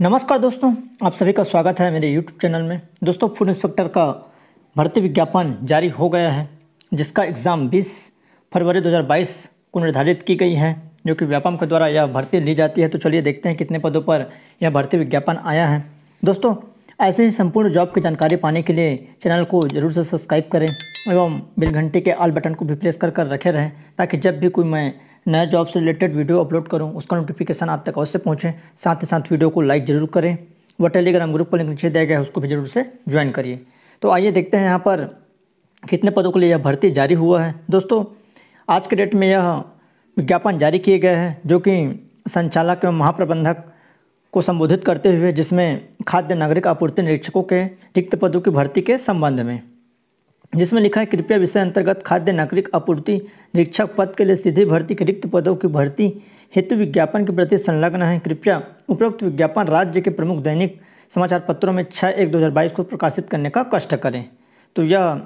नमस्कार दोस्तों आप सभी का स्वागत है मेरे यूट्यूब चैनल में दोस्तों फूड इंस्पेक्टर का भर्ती विज्ञापन जारी हो गया है जिसका एग्ज़ाम 20 फरवरी 2022 को निर्धारित की गई है जो कि व्यापम के द्वारा यह भर्ती ली जाती है तो चलिए देखते हैं कितने पदों पर यह भर्ती विज्ञापन आया है दोस्तों ऐसे ही संपूर्ण जॉब की जानकारी पाने के लिए चैनल को जरूर से सब्सक्राइब करें एवं बिल घंटे के आल बटन को भी प्रेस कर कर रखे रहें ताकि जब भी कोई मैं नया जॉब से रिलेटेड वीडियो अपलोड करूँ उसका नोटिफिकेशन आप तक अवश्य पहुँचें साथ ही साथ वीडियो को लाइक ज़रूर करें व टेलीग्राम ग्रुप पर लिंक नीचे दिया गया है उसको भी जरूर से ज्वाइन करिए तो आइए देखते हैं यहाँ पर कितने पदों के लिए यह भर्ती जारी हुआ है दोस्तों आज के डेट में यह विज्ञापन जारी किए गए हैं जो कि संचालक एवं महाप्रबंधक को संबोधित करते हुए जिसमें खाद्य नागरिक आपूर्ति निरीक्षकों के रिक्त पदों की भर्ती के संबंध में जिसमें लिखा है कृपया विषय अंतर्गत खाद्य नागरिक आपूर्ति निरीक्षक पद के लिए सीधी भर्ती के रिक्त पदों की भर्ती हेतु विज्ञापन के प्रति संलग्न है कृपया उपरोक्त विज्ञापन राज्य के प्रमुख दैनिक समाचार पत्रों में छः एक दो हज़ार बाईस को प्रकाशित करने का कष्ट करें तो यह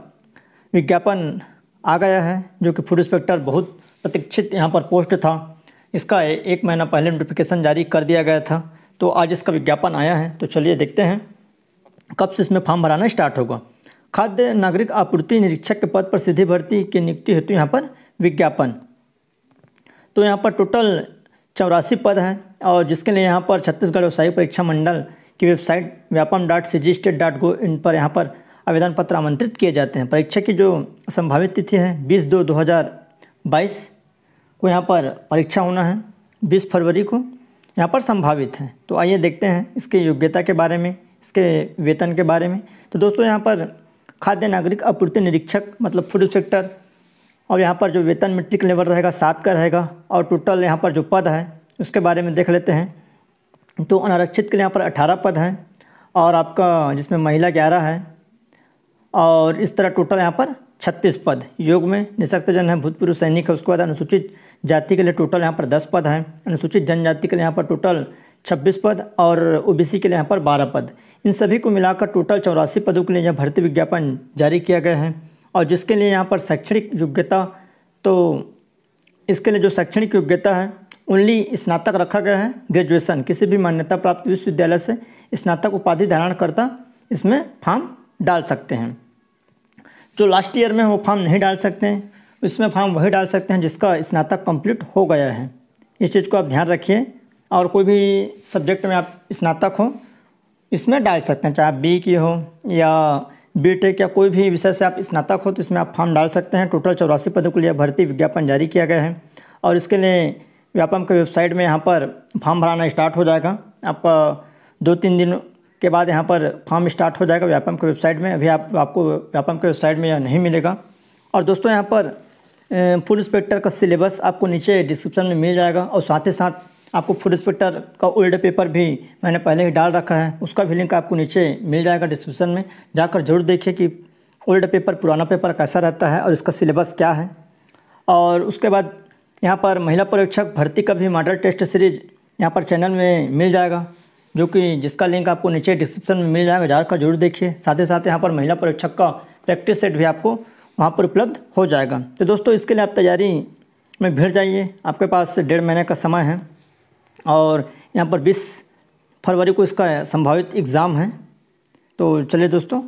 विज्ञापन आ गया है जो कि फूड इंस्पेक्टर बहुत प्रतीक्षित यहाँ पर पोस्ट था इसका एक महीना पहले नोटिफिकेशन जारी कर दिया गया था तो आज इसका विज्ञापन आया है तो चलिए देखते हैं कब से इसमें फॉर्म भराना स्टार्ट होगा खाद्य नागरिक आपूर्ति निरीक्षक के पद पर सीधी भर्ती की नियुक्ति हेतु यहाँ पर विज्ञापन तो यहाँ पर टोटल चौरासी पद हैं और जिसके लिए यहाँ पर छत्तीसगढ़ व्यवसायी परीक्षा मंडल की website Vyapam dot C G state dot gov in पर यहाँ पर आवेदन पत्र आमंत्रित किए जाते हैं परीक्षा की जो संभावित तिथि है बीस दो दो हज़ार बाईस को यहाँ पर परीक्षा होना है बीस फरवरी को यहाँ पर संभावित है तो आइए देखते हैं इसके योग्यता के बारे में इसके वेतन के बारे में तो दोस्तों यहाँ पर खाद्य नागरिक आपूर्ति निरीक्षक मतलब फूड इंस्पेक्टर और यहाँ पर जो वेतन मेट्रिक लेवल रहेगा सात का रहेगा और टोटल यहाँ पर जो पद है उसके बारे में देख लेते हैं तो अनारक्षित के लिए यहाँ पर अठारह पद हैं और आपका जिसमें महिला ग्यारह है और इस तरह टोटल यहाँ पर छत्तीस पद योग में निशक्तजन है भूतपूर्व सैनिक है उसके बाद अनुसूचित जाति के लिए टोटल यहाँ पर दस पद हैं अनुसूचित जनजाति के लिए यहाँ पर टोटल छब्बीस पद और ओबीसी के लिए यहाँ पर बारह पद इन सभी को मिलाकर टोटल चौरासी पदों के लिए यह भर्ती विज्ञापन जारी किया गया है और जिसके लिए यहाँ पर शैक्षणिक योग्यता तो इसके लिए जो शैक्षणिक योग्यता है ओनली स्नातक रखा गया है ग्रेजुएशन किसी भी मान्यता प्राप्त विश्वविद्यालय से स्नातक उपाधि धारण करता इसमें फॉर्म डाल सकते हैं जो लास्ट ईयर में वो फॉर्म नहीं डाल सकते हैं उसमें फॉर्म वही डाल सकते हैं जिसका स्नातक कंप्लीट हो गया है इस चीज़ को आप ध्यान रखिए और कोई भी सब्जेक्ट में आप स्नातक हो इसमें डाल सकते हैं चाहे आप बी की हो या बी टेक या कोई भी विषय से आप स्नातक हो तो इसमें आप फॉर्म डाल सकते हैं टोटल चौरासी पदों के लिए भर्ती विज्ञापन जारी किया गया है और इसके लिए व्यापम के वेबसाइट में यहाँ पर फॉर्म भराना स्टार्ट हो जाएगा आपका दो तीन दिन के बाद यहाँ पर फॉर्म स्टार्ट हो जाएगा व्यापम के वेबसाइट में अभी आप आपको व्यापम के वेबसाइट में यह नहीं मिलेगा और दोस्तों यहाँ पर फुल स्पेक्टर का सिलेबस आपको नीचे डिस्क्रिप्शन में मिल जाएगा और साथ ही साथ आपको फूड इंस्पेक्टर का ओल्ड पेपर भी मैंने पहले ही डाल रखा है उसका भी लिंक आपको नीचे मिल जाएगा डिस्क्रिप्शन में जाकर जरूर देखिए कि ओल्ड पेपर पुराना पेपर कैसा रहता है और इसका सिलेबस क्या है और उसके बाद यहाँ पर महिला परीक्षक भर्ती का भी मॉडल टेस्ट सीरीज यहाँ पर चैनल में मिल जाएगा जो कि जिसका लिंक आपको नीचे डिस्क्रिप्शन में मिल जाएगा जाकर जरूर देखिए साथ ही साथ यहाँ पर महिला परीक्षक का प्रैक्टिस सेट भी आपको वहाँ पर उपलब्ध हो जाएगा तो दोस्तों इसके लिए आप तैयारी में भीड़ जाइए आपके पास डेढ़ महीने का समय है और यहाँ पर बीस फरवरी को इसका संभावित एग्ज़ाम है तो चलिए दोस्तों